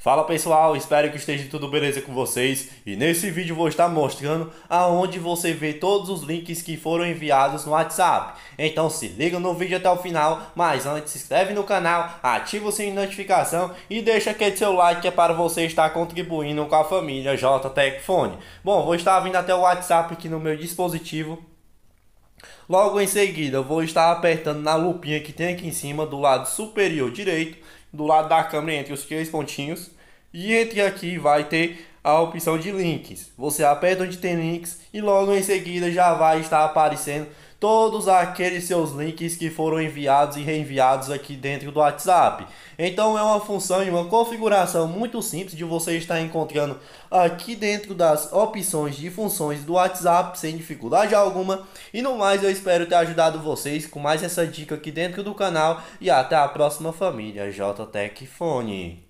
Fala pessoal, espero que esteja tudo beleza com vocês e nesse vídeo vou estar mostrando aonde você vê todos os links que foram enviados no WhatsApp. Então se liga no vídeo até o final, mas antes se inscreve no canal, ativa o sininho de notificação e deixa aquele seu like que é para você estar contribuindo com a família JTEC Fone. Bom, vou estar vindo até o WhatsApp aqui no meu dispositivo Logo em seguida, eu vou estar apertando na lupinha que tem aqui em cima do lado superior direito do lado da câmera entre os três pontinhos. E entre aqui vai ter a opção de links. Você aperta onde tem links e logo em seguida já vai estar aparecendo todos aqueles seus links que foram enviados e reenviados aqui dentro do WhatsApp. Então é uma função e uma configuração muito simples de você estar encontrando aqui dentro das opções de funções do WhatsApp sem dificuldade alguma. E no mais eu espero ter ajudado vocês com mais essa dica aqui dentro do canal e até a próxima família JTech Fone.